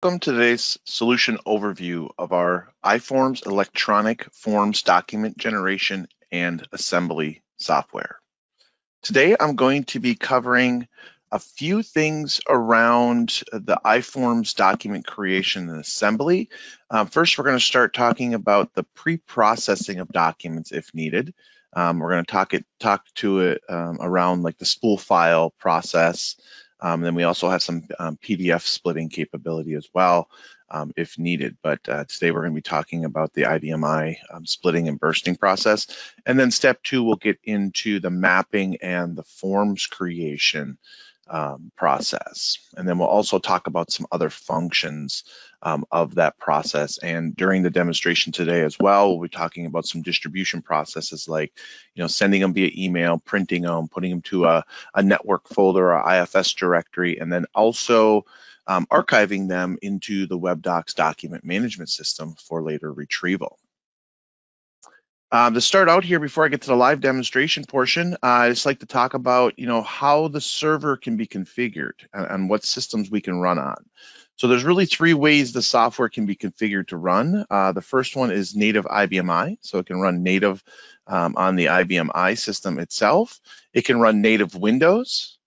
Welcome to today's solution overview of our iForms electronic forms document generation and assembly software. Today I'm going to be covering a few things around the iForms document creation and assembly. Um, first, we're going to start talking about the pre-processing of documents if needed. Um, we're going to talk it talk to it um, around like the spool file process, um, then we also have some um, PDF splitting capability as well um, if needed. But uh, today we're going to be talking about the IDMI um, splitting and bursting process. And then step two, we'll get into the mapping and the forms creation um, process. And then we'll also talk about some other functions um, of that process. And during the demonstration today as well, we'll be talking about some distribution processes like, you know, sending them via email, printing them, putting them to a, a network folder or IFS directory, and then also um, archiving them into the WebDocs document management system for later retrieval. Um, to start out here, before I get to the live demonstration portion, uh, I just like to talk about, you know, how the server can be configured and, and, what systems we can run on. So there's really three ways the software can be configured to run. Uh, the first one is native IBM I, so it can run native um, on the IBM I system itself. It can run native Windows,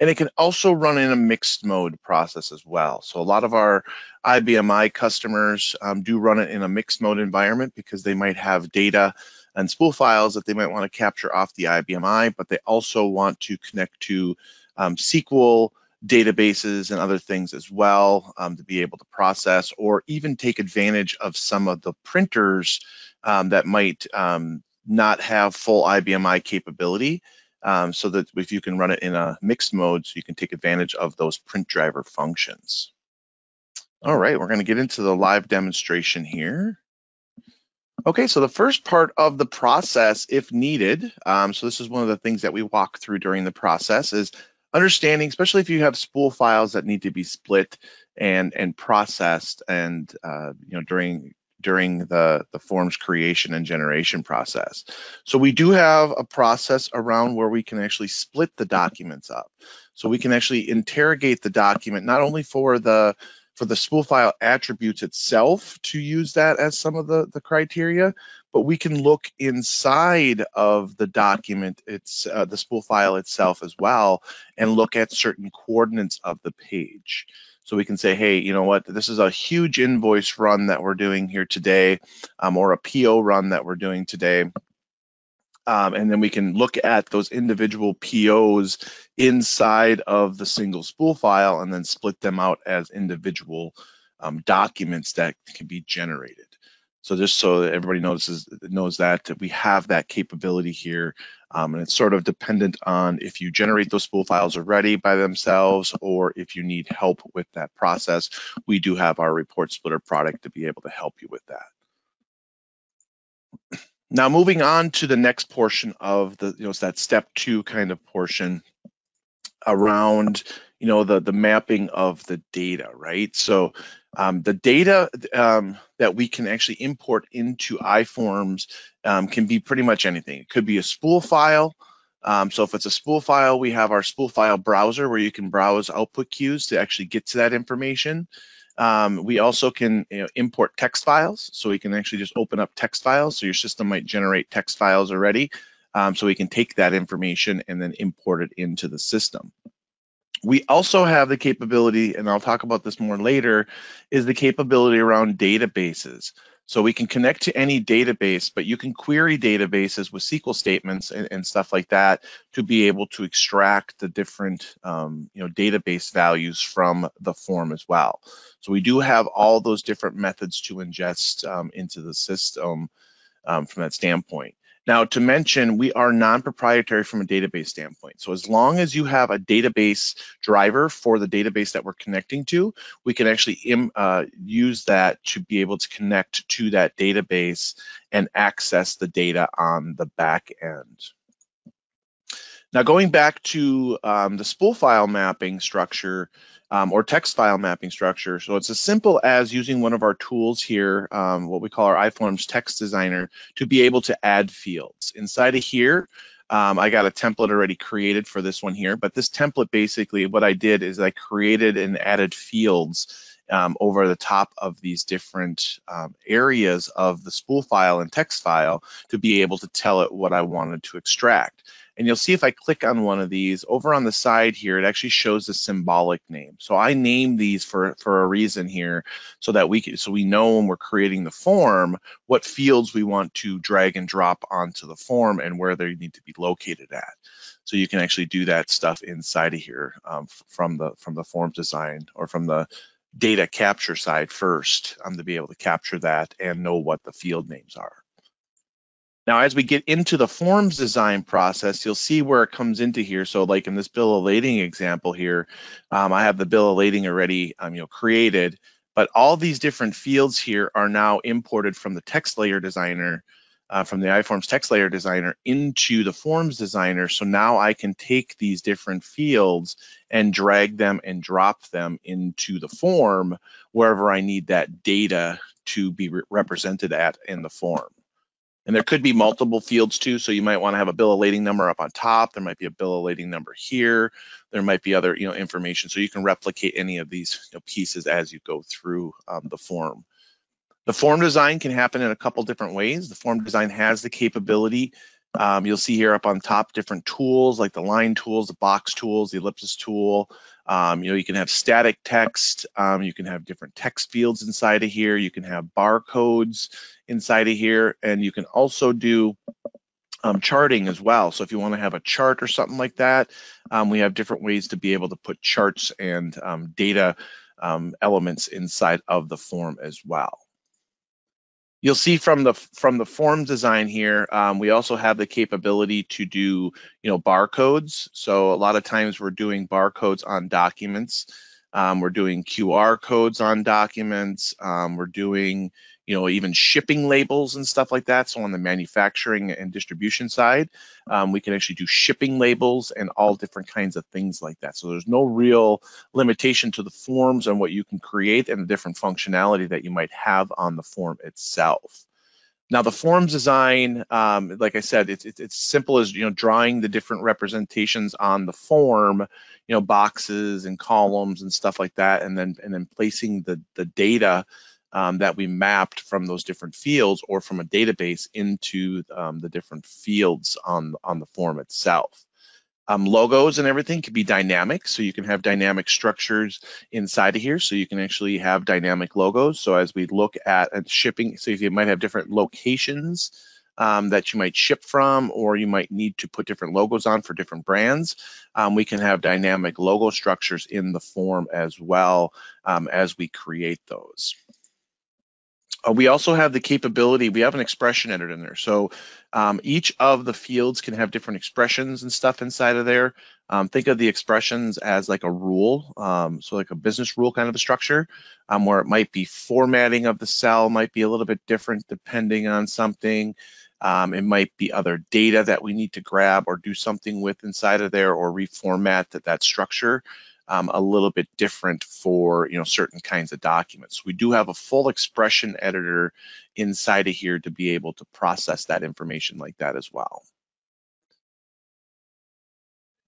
and it can also run in a mixed mode process as well. So a lot of our IBMI customers um, do run it in a mixed mode environment because they might have data and spool files that they might want to capture off the IBMI, but they also want to connect to um, SQL databases and other things as well um, to be able to process or even take advantage of some of the printers um, that might um, not have full IBMI capability um, so that if you can run it in a mixed mode, so you can take advantage of those print driver functions. All right, we're gonna get into the live demonstration here. Okay, so the first part of the process, if needed, um, so this is one of the things that we walk through during the process is understanding, especially if you have spool files that need to be split and and processed and uh, you know during during the, the forms creation and generation process. So we do have a process around where we can actually split the documents up. So we can actually interrogate the document, not only for the for the spool file attributes itself to use that as some of the, the criteria, but we can look inside of the document, it's uh, the spool file itself as well, and look at certain coordinates of the page. So we can say, hey, you know what, this is a huge invoice run that we're doing here today um, or a PO run that we're doing today. Um, and then we can look at those individual POs inside of the single spool file and then split them out as individual um, documents that can be generated. So just so everybody knows knows that we have that capability here um, and it's sort of dependent on if you generate those spool files already by themselves or if you need help with that process. We do have our report splitter product to be able to help you with that. Now moving on to the next portion of the, you know, it's that step two kind of portion around you know the the mapping of the data, right? So um, the data um, that we can actually import into iForms um, can be pretty much anything. It could be a spool file. Um, so if it's a spool file, we have our spool file browser where you can browse output queues to actually get to that information. Um, we also can you know, import text files. So we can actually just open up text files. So your system might generate text files already. Um, so we can take that information and then import it into the system. We also have the capability, and I'll talk about this more later, is the capability around databases. So we can connect to any database, but you can query databases with SQL statements and, and stuff like that to be able to extract the different um, you know, database values from the form as well. So we do have all those different methods to ingest um, into the system um, from that standpoint. Now, to mention, we are non-proprietary from a database standpoint. So as long as you have a database driver for the database that we're connecting to, we can actually uh, use that to be able to connect to that database and access the data on the back end. Now going back to um, the spool file mapping structure um, or text file mapping structure. So it's as simple as using one of our tools here, um, what we call our iForms text designer, to be able to add fields. Inside of here, um, I got a template already created for this one here, but this template basically what I did is I created and added fields um, over the top of these different um, areas of the spool file and text file to be able to tell it what I wanted to extract. And you'll see if I click on one of these, over on the side here, it actually shows the symbolic name. So I named these for, for a reason here so that we can, so we know when we're creating the form what fields we want to drag and drop onto the form and where they need to be located at. So you can actually do that stuff inside of here um, from the from the form design or from the data capture side first um, to be able to capture that and know what the field names are. Now, as we get into the forms design process, you'll see where it comes into here. So like in this bill of lading example here, um, I have the bill of lading already um, you know, created, but all these different fields here are now imported from the text layer designer, uh, from the iForms text layer designer into the forms designer. So now I can take these different fields and drag them and drop them into the form wherever I need that data to be re represented at in the form. And there could be multiple fields too, so you might want to have a bill of lading number up on top. There might be a bill of lading number here. There might be other you know information, so you can replicate any of these you know, pieces as you go through um, the form. The form design can happen in a couple different ways. The form design has the capability. Um, you'll see here up on top different tools like the line tools, the box tools, the ellipsis tool, um, you know, you can have static text, um, you can have different text fields inside of here, you can have barcodes inside of here, and you can also do um, charting as well. So if you want to have a chart or something like that, um, we have different ways to be able to put charts and um, data um, elements inside of the form as well. You'll see from the from the form design here, um, we also have the capability to do you know barcodes. So a lot of times we're doing barcodes on documents. Um, we're doing QR codes on documents. Um, we're doing you know, even shipping labels and stuff like that. So on the manufacturing and distribution side, um, we can actually do shipping labels and all different kinds of things like that. So there's no real limitation to the forms and what you can create and the different functionality that you might have on the form itself. Now the forms design, um, like I said, it's, it's, it's simple as you know drawing the different representations on the form, you know boxes and columns and stuff like that, and then and then placing the the data um, that we mapped from those different fields or from a database into um, the different fields on, on the form itself. Um, logos and everything can be dynamic, so you can have dynamic structures inside of here, so you can actually have dynamic logos. So as we look at and shipping, so you might have different locations um, that you might ship from, or you might need to put different logos on for different brands. Um, we can have dynamic logo structures in the form as well um, as we create those. Uh, we also have the capability, we have an expression entered in there. So um, each of the fields can have different expressions and stuff inside of there. Um, think of the expressions as like a rule, um, so like a business rule kind of a structure, um, where it might be formatting of the cell might be a little bit different depending on something. Um, it might be other data that we need to grab or do something with inside of there or reformat that, that structure um, a little bit different for you know certain kinds of documents. We do have a full expression editor inside of here to be able to process that information like that as well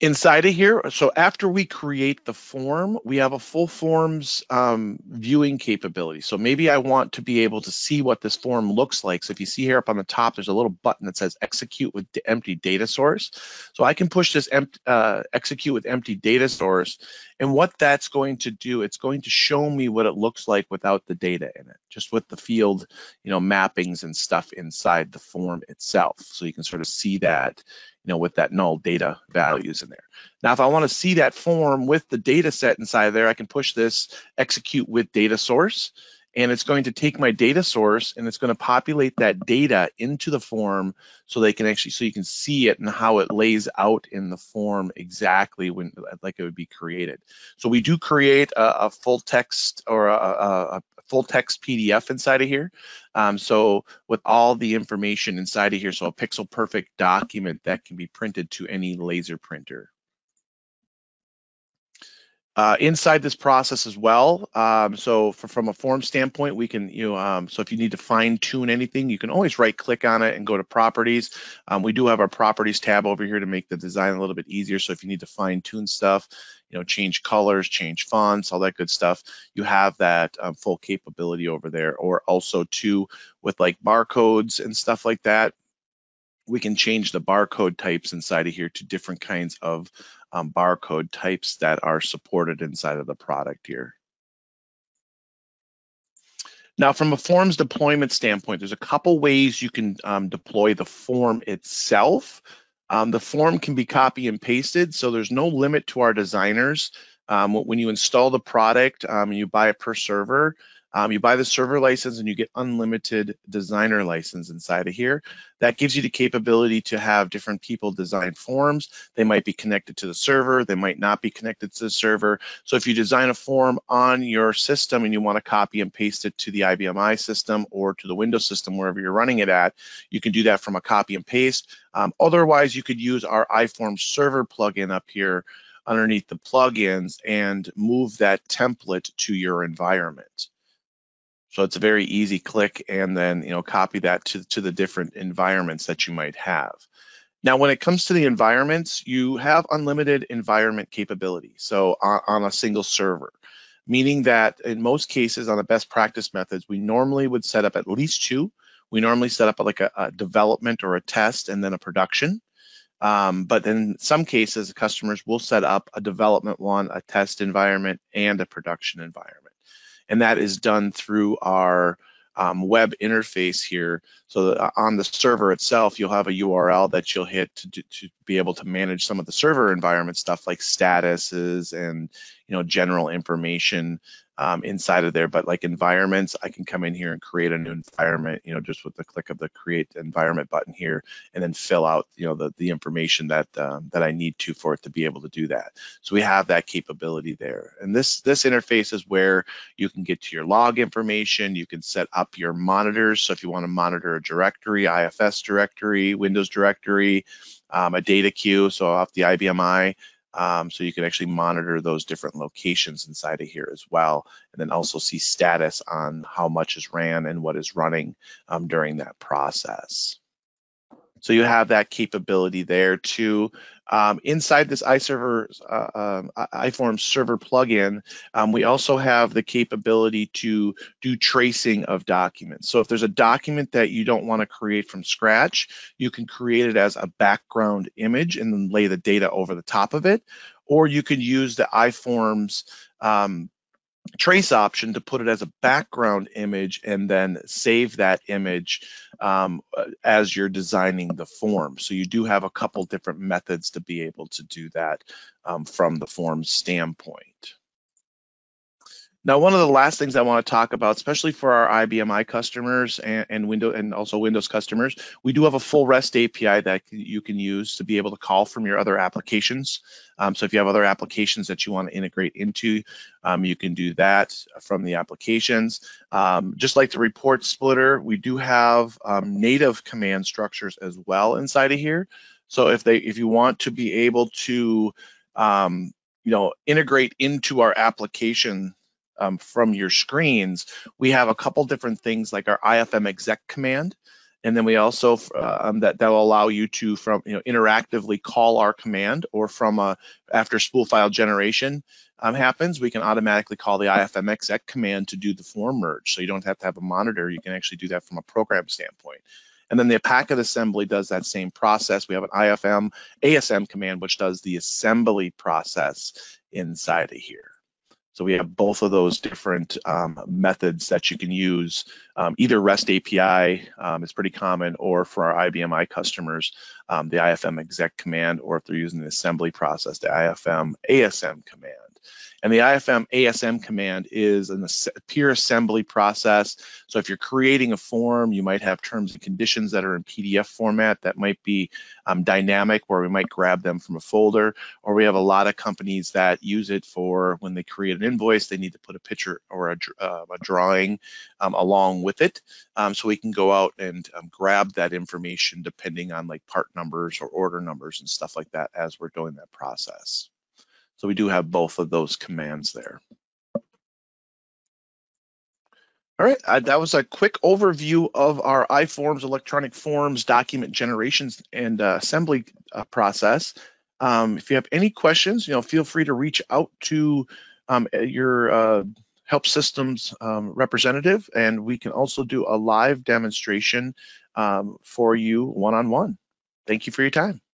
inside of here, so after we create the form, we have a full forms um, viewing capability. So maybe I want to be able to see what this form looks like. So if you see here up on the top, there's a little button that says execute with empty data source. So I can push this empty, uh, execute with empty data source. And what that's going to do, it's going to show me what it looks like without the data in it, just with the field, you know, mappings and stuff inside the form itself. So you can sort of see that you know, with that null data values in there. Now, if I want to see that form with the data set inside there, I can push this execute with data source, and it's going to take my data source and it's going to populate that data into the form so they can actually, so you can see it and how it lays out in the form exactly when, like it would be created. So we do create a, a full text or a, a, full text PDF inside of here. Um, so with all the information inside of here, so a pixel perfect document that can be printed to any laser printer. Uh, inside this process as well, um, so for, from a form standpoint, we can, you know, um, so if you need to fine tune anything, you can always right click on it and go to properties. Um, we do have our properties tab over here to make the design a little bit easier. So if you need to fine tune stuff, you know, change colors, change fonts, all that good stuff, you have that um, full capability over there. Or also too, with like barcodes and stuff like that, we can change the barcode types inside of here to different kinds of um, barcode types that are supported inside of the product here. Now, from a forms deployment standpoint, there's a couple ways you can um, deploy the form itself. Um, the form can be copy and pasted, so there's no limit to our designers. Um, when you install the product um, you buy it per server, um, you buy the server license and you get unlimited designer license inside of here. That gives you the capability to have different people design forms. They might be connected to the server, they might not be connected to the server. So if you design a form on your system and you want to copy and paste it to the IBM i system or to the Windows system, wherever you're running it at, you can do that from a copy and paste. Um, otherwise, you could use our iForm server plugin up here underneath the plugins and move that template to your environment. So it's a very easy click and then, you know, copy that to, to the different environments that you might have. Now, when it comes to the environments, you have unlimited environment capability. So on, on a single server, meaning that in most cases on the best practice methods, we normally would set up at least two. We normally set up like a, a development or a test and then a production. Um, but in some cases, customers will set up a development one, a test environment, and a production environment and that is done through our um, web interface here. So uh, on the server itself, you'll have a URL that you'll hit to, to be able to manage some of the server environment stuff like statuses and you know general information um, inside of there. But like environments, I can come in here and create a new environment, you know, just with the click of the create environment button here, and then fill out, you know, the, the information that um, that I need to for it to be able to do that. So we have that capability there. And this this interface is where you can get to your log information. You can set up your monitors. So if you want to monitor a directory, IFS directory, Windows directory, um, a data queue, so off the IBM I, um, so you can actually monitor those different locations inside of here as well, and then also see status on how much is ran and what is running um, during that process. So you have that capability there to um, inside this iServer uh, um, iForm server plugin, um, we also have the capability to do tracing of documents. So if there's a document that you don't want to create from scratch, you can create it as a background image and then lay the data over the top of it. Or you can use the iForms um, trace option to put it as a background image and then save that image um, uh, as you're designing the form. So you do have a couple different methods to be able to do that um, from the form standpoint. Now, one of the last things I want to talk about, especially for our IBMI customers and, and Windows and also Windows customers, we do have a full REST API that you can use to be able to call from your other applications. Um, so if you have other applications that you want to integrate into, um, you can do that from the applications. Um, just like the report splitter, we do have um, native command structures as well inside of here. So if they if you want to be able to um, you know integrate into our application um, from your screens, we have a couple different things like our IFM exec command. And then we also uh, um, that that will allow you to from you know interactively call our command or from a, after spool file generation um, happens, we can automatically call the IFM exec command to do the form merge. So you don't have to have a monitor. You can actually do that from a program standpoint. And then the packet assembly does that same process. We have an IFM ASM command which does the assembly process inside of here. So we have both of those different um, methods that you can use, um, either REST API um, is pretty common, or for our IBM i customers, um, the IFM exec command, or if they're using the assembly process, the IFM ASM command. And the IFM ASM command is a peer assembly process. So if you're creating a form, you might have terms and conditions that are in PDF format that might be um, dynamic where we might grab them from a folder, or we have a lot of companies that use it for when they create an invoice, they need to put a picture or a, uh, a drawing um, along with it. Um, so we can go out and um, grab that information depending on like part numbers or order numbers and stuff like that as we're doing that process. So we do have both of those commands there. All right, that was a quick overview of our iForms, electronic forms, document generations, and uh, assembly uh, process. Um, if you have any questions, you know, feel free to reach out to um, eh, your uh, help systems um, representative, and we can also do a live demonstration um, for you one-on-one. -on -one. Thank you for your time.